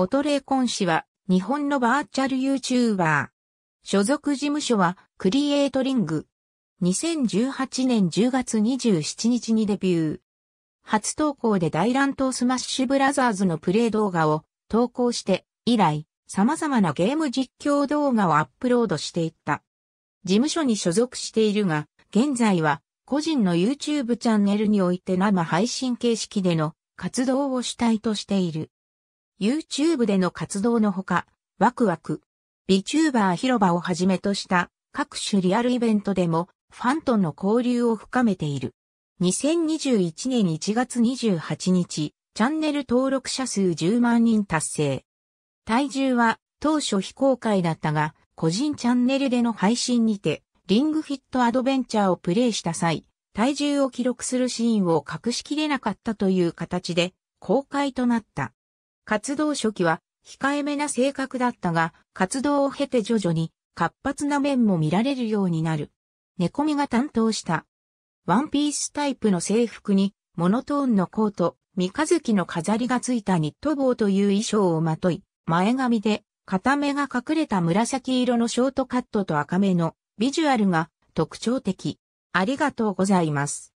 オトレイコン氏は、日本のバーチャル YouTuber。所属事務所は、クリエイトリング。2018年10月27日にデビュー。初投稿で大乱闘スマッシュブラザーズのプレイ動画を投稿して以来、様々なゲーム実況動画をアップロードしていった。事務所に所属しているが、現在は個人の YouTube チャンネルにおいて生配信形式での活動を主体としている。YouTube での活動のほか、ワクワク、VTuber 広場をはじめとした各種リアルイベントでもファンとの交流を深めている。2021年1月28日、チャンネル登録者数10万人達成。体重は当初非公開だったが、個人チャンネルでの配信にて、リングフィットアドベンチャーをプレイした際、体重を記録するシーンを隠しきれなかったという形で公開となった。活動初期は控えめな性格だったが、活動を経て徐々に活発な面も見られるようになる。猫みが担当した。ワンピースタイプの制服に、モノトーンのコート、三日月の飾りがついたニット帽という衣装をまとい、前髪で、片目が隠れた紫色のショートカットと赤目のビジュアルが特徴的。ありがとうございます。